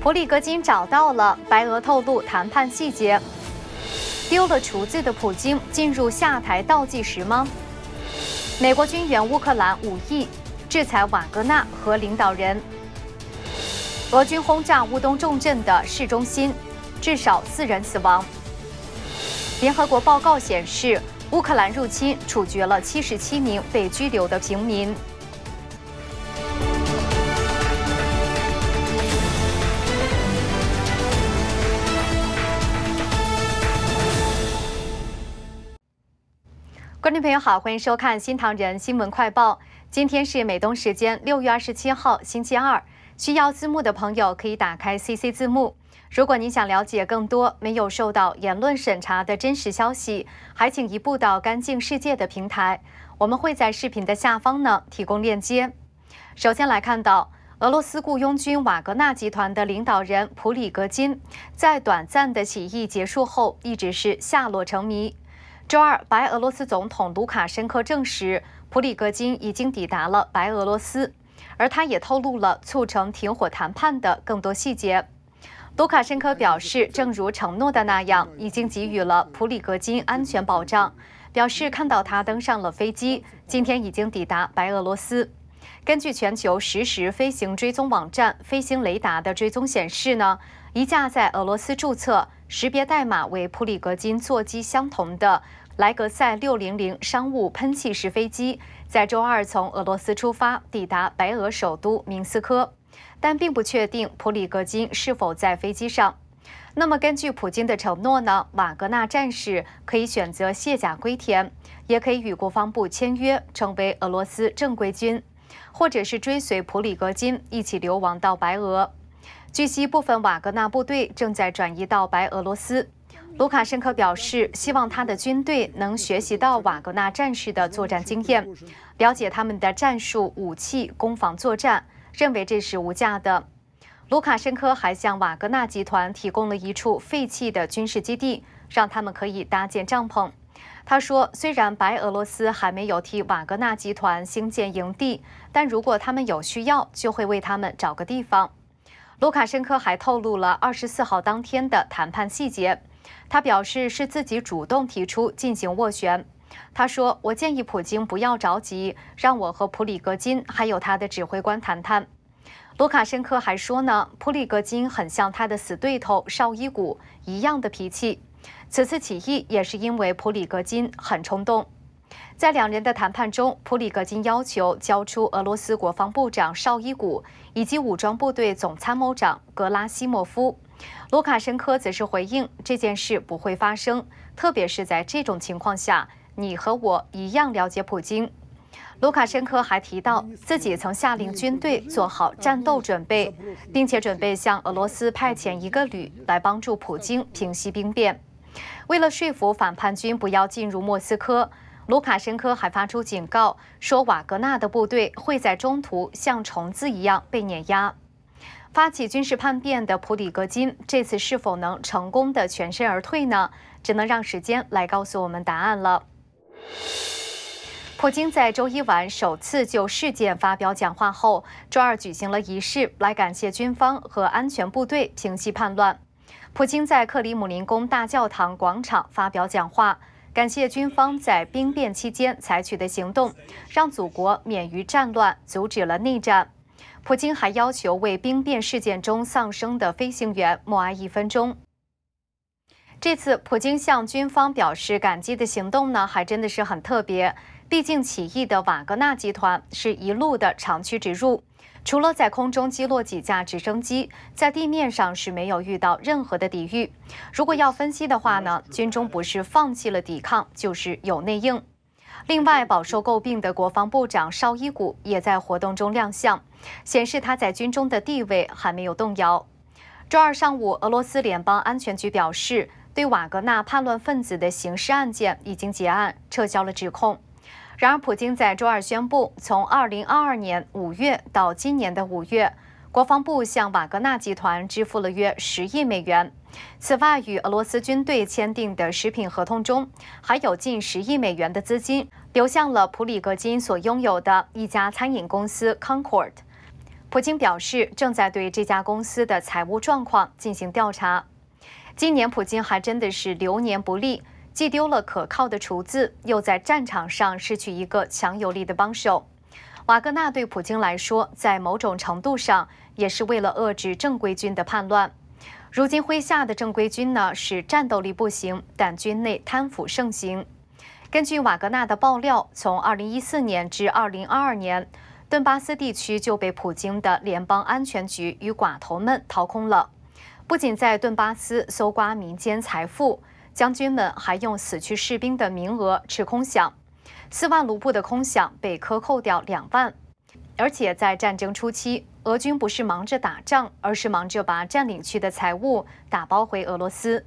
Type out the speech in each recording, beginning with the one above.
普里戈金找到了白俄，透露谈判细节。丢了厨子的普京进入下台倒计时吗？美国军援乌克兰五亿，制裁瓦格纳和领导人。俄军轰炸乌东重镇的市中心，至少四人死亡。联合国报告显示，乌克兰入侵处决了七十七名被拘留的平民。各位朋友好，欢迎收看《新唐人新闻快报》。今天是美东时间六月二十七号，星期二。需要字幕的朋友可以打开 CC 字幕。如果您想了解更多没有受到言论审查的真实消息，还请移步到干净世界的平台，我们会在视频的下方呢提供链接。首先来看到俄罗斯雇佣军瓦格纳集团的领导人普里格金，在短暂的起义结束后，一直是下落成谜。周二，白俄罗斯总统卢卡申科证实，普里格金已经抵达了白俄罗斯，而他也透露了促成停火谈判的更多细节。卢卡申科表示，正如承诺的那样，已经给予了普里格金安全保障，表示看到他登上了飞机，今天已经抵达白俄罗斯。根据全球实时飞行追踪网站飞行雷达的追踪显示呢，一架在俄罗斯注册、识别代码为普里格金座机相同的莱格赛600商务喷气式飞机，在周二从俄罗斯出发，抵达白俄首都明斯科，但并不确定普里格金是否在飞机上。那么根据普京的承诺呢，瓦格纳战士可以选择卸甲归田，也可以与国防部签约，成为俄罗斯正规军。或者是追随普里格金一起流亡到白俄。据悉，部分瓦格纳部队正在转移到白俄罗斯。卢卡申科表示，希望他的军队能学习到瓦格纳战士的作战经验，了解他们的战术、武器、攻防作战，认为这是无价的。卢卡申科还向瓦格纳集团提供了一处废弃的军事基地，让他们可以搭建帐篷。他说：“虽然白俄罗斯还没有替瓦格纳集团兴建营地，但如果他们有需要，就会为他们找个地方。”卢卡申科还透露了二十四号当天的谈判细节。他表示是自己主动提出进行斡旋。他说：“我建议普京不要着急，让我和普里戈金还有他的指挥官谈谈。”卢卡申科还说呢，普里戈金很像他的死对头绍伊古一样的脾气。此次起义也是因为普里戈金很冲动。在两人的谈判中，普里戈金要求交出俄罗斯国防部长绍伊古以及武装部队总参谋长格拉西莫夫。卢卡申科则是回应这件事不会发生，特别是在这种情况下，你和我一样了解普京。卢卡申科还提到自己曾下令军队做好战斗准备，并且准备向俄罗斯派遣一个旅来帮助普京平息兵变。为了说服反叛军不要进入莫斯科，卢卡申科还发出警告，说瓦格纳的部队会在中途像虫子一样被碾压。发起军事叛变的普里戈金这次是否能成功的全身而退呢？只能让时间来告诉我们答案了。普京在周一晚首次就事件发表讲话后，周二举行了仪式来感谢军方和安全部队平息叛乱。普京在克里姆林宫大教堂广场发表讲话，感谢军方在兵变期间采取的行动，让祖国免于战乱，阻止了内战。普京还要求为兵变事件中丧生的飞行员默哀一分钟。这次普京向军方表示感激的行动呢，还真的是很特别，毕竟起义的瓦格纳集团是一路的长驱直入。除了在空中击落几架直升机，在地面上是没有遇到任何的抵御。如果要分析的话呢，军中不是放弃了抵抗，就是有内应。另外，饱受诟病的国防部长绍伊古也在活动中亮相，显示他在军中的地位还没有动摇。周二上午，俄罗斯联邦安全局表示，对瓦格纳叛乱分子的刑事案件已经结案，撤销了指控。然而，普京在周二宣布，从二零二二年五月到今年的五月，国防部向瓦格纳集团支付了约十亿美元。此外，与俄罗斯军队签订的食品合同中，还有近十亿美元的资金流向了普里戈金所拥有的一家餐饮公司 Concord。普京表示，正在对这家公司的财务状况进行调查。今年，普京还真的是流年不利。既丢了可靠的厨子，又在战场上失去一个强有力的帮手。瓦格纳对普京来说，在某种程度上也是为了遏制正规军的叛乱。如今麾下的正规军呢，是战斗力不行，但军内贪腐盛行。根据瓦格纳的爆料，从2014年至2022年，顿巴斯地区就被普京的联邦安全局与寡头们掏空了，不仅在顿巴斯搜刮民间财富。将军们还用死去士兵的名额吃空饷，四万卢布的空饷被克扣掉两万。而且在战争初期，俄军不是忙着打仗，而是忙着把占领区的财物打包回俄罗斯。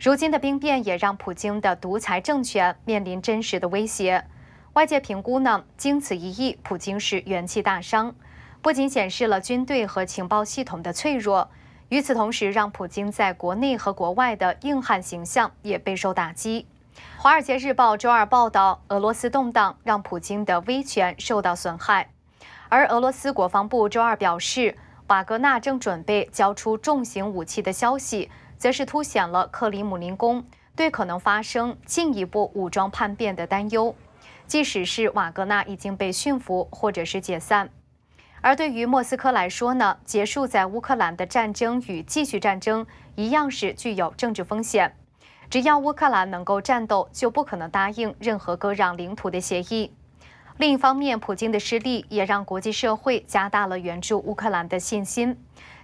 如今的兵变也让普京的独裁政权面临真实的威胁。外界评估呢，经此一役，普京是元气大伤，不仅显示了军队和情报系统的脆弱。与此同时，让普京在国内和国外的硬汉形象也备受打击。《华尔街日报》周二报道，俄罗斯动荡让普京的威权受到损害。而俄罗斯国防部周二表示，瓦格纳正准备交出重型武器的消息，则是凸显了克里姆林宫对可能发生进一步武装叛变的担忧。即使是瓦格纳已经被驯服，或者是解散。而对于莫斯科来说呢，结束在乌克兰的战争与继续战争一样是具有政治风险。只要乌克兰能够战斗，就不可能答应任何割让领土的协议。另一方面，普京的失利也让国际社会加大了援助乌克兰的信心。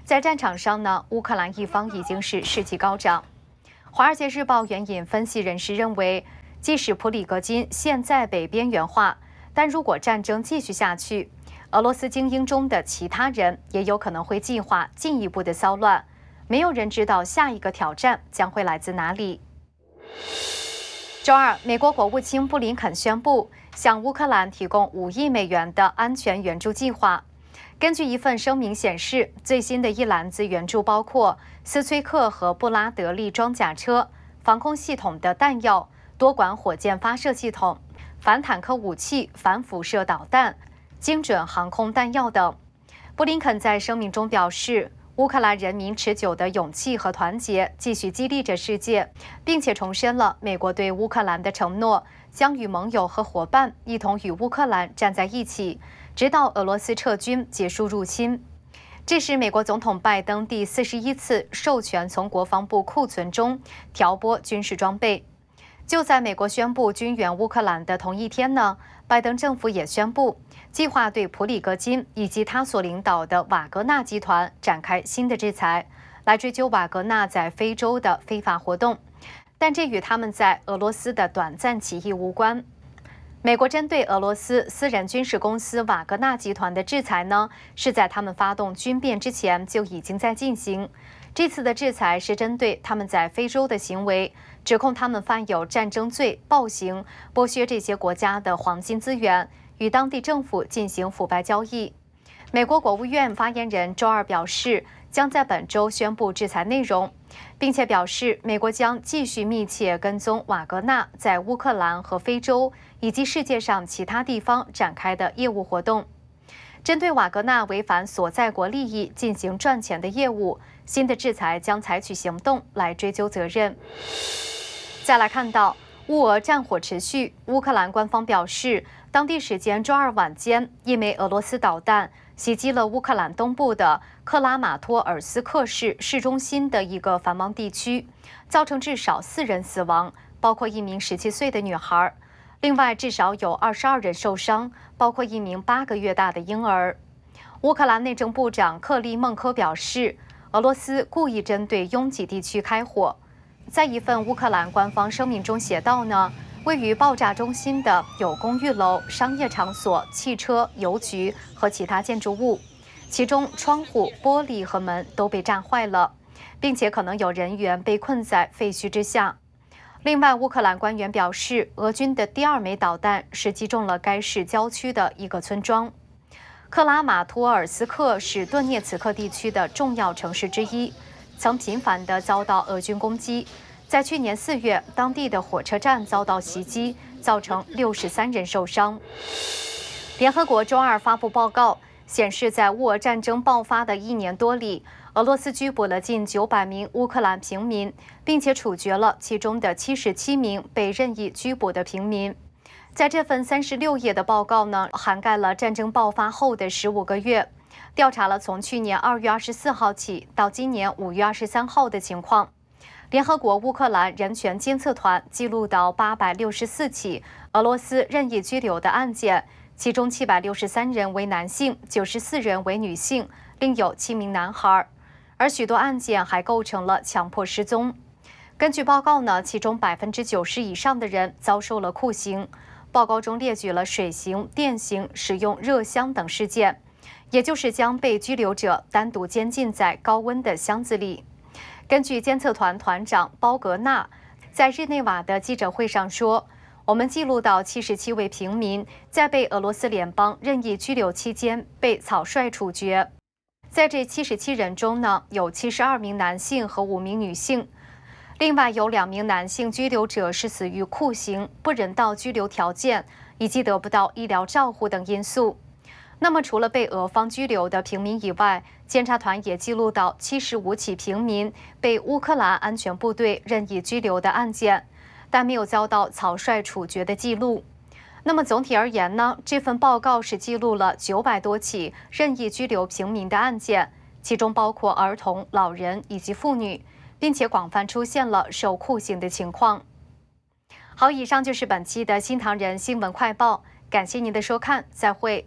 在战场上呢，乌克兰一方已经是士气高涨。《华尔街日报》援引分析人士认为，即使普里戈金现在被边缘化，但如果战争继续下去，俄罗斯精英中的其他人也有可能会计划进一步的骚乱。没有人知道下一个挑战将会来自哪里。周二，美国国务卿布林肯宣布向乌克兰提供五亿美元的安全援助计划。根据一份声明显示，最新的一篮子援助包括斯崔克和布拉德利装甲车、防空系统的弹药、多管火箭发射系统、反坦克武器、反辐射导弹。精准航空弹药等。布林肯在声明中表示，乌克兰人民持久的勇气和团结继续激励着世界，并且重申了美国对乌克兰的承诺，将与盟友和伙伴一同与乌克兰站在一起，直到俄罗斯撤军结束入侵。这是美国总统拜登第四十一次授权从国防部库存中调拨军事装备。就在美国宣布军援乌克兰的同一天呢，拜登政府也宣布计划对普里戈金以及他所领导的瓦格纳集团展开新的制裁，来追究瓦格纳在非洲的非法活动。但这与他们在俄罗斯的短暂起义无关。美国针对俄罗斯私人军事公司瓦格纳集团的制裁呢，是在他们发动军变之前就已经在进行。这次的制裁是针对他们在非洲的行为，指控他们犯有战争罪、暴行、剥削这些国家的黄金资源，与当地政府进行腐败交易。美国国务院发言人周二表示，将在本周宣布制裁内容，并且表示美国将继续密切跟踪瓦格纳在乌克兰和非洲以及世界上其他地方展开的业务活动，针对瓦格纳违反所在国利益进行赚钱的业务。新的制裁将采取行动来追究责任。再来看到乌俄战火持续，乌克兰官方表示，当地时间周二晚间，一枚俄罗斯导弹袭击了乌克兰东部的克拉马托尔斯克市市中心的一个繁忙地区，造成至少四人死亡，包括一名十七岁的女孩；另外至少有二十二人受伤，包括一名八个月大的婴儿。乌克兰内政部长克利孟科表示。俄罗斯故意针对拥挤地区开火，在一份乌克兰官方声明中写道：“呢，位于爆炸中心的有公寓楼、商业场所、汽车、邮局和其他建筑物，其中窗户、玻璃和门都被炸坏了，并且可能有人员被困在废墟之下。”另外，乌克兰官员表示，俄军的第二枚导弹是击中了该市郊区的一个村庄。克拉马托尔斯克是顿涅茨克地区的重要城市之一，曾频繁地遭到俄军攻击。在去年四月，当地的火车站遭到袭击，造成六十三人受伤。联合国周二发布报告，显示在乌俄战争爆发的一年多里，俄罗斯拘捕了近九百名乌克兰平民，并且处决了其中的七十七名被任意拘捕的平民。在这份三十六页的报告呢，涵盖了战争爆发后的十五个月，调查了从去年二月二十四号起到今年五月二十三号的情况。联合国乌克兰人权监测团记录到八百六十四起俄罗斯任意拘留的案件，其中七百六十三人为男性，九十四人为女性，另有七名男孩。而许多案件还构成了强迫失踪。根据报告呢，其中百分之九十以上的人遭受了酷刑。报告中列举了水刑、电刑、使用热箱等事件，也就是将被拘留者单独监禁在高温的箱子里。根据监测团团长包格纳在日内瓦的记者会上说，我们记录到七十七位平民在被俄罗斯联邦任意拘留期间被草率处决。在这七十七人中呢，有七十二名男性和五名女性。另外有两名男性拘留者是死于酷刑、不人道拘留条件以及得不到医疗照护等因素。那么，除了被俄方拘留的平民以外，监察团也记录到七十五起平民被乌克兰安全部队任意拘留的案件，但没有遭到草率处决的记录。那么总体而言呢？这份报告是记录了九百多起任意拘留平民的案件，其中包括儿童、老人以及妇女。并且广泛出现了受酷刑的情况。好，以上就是本期的新唐人新闻快报，感谢您的收看，再会。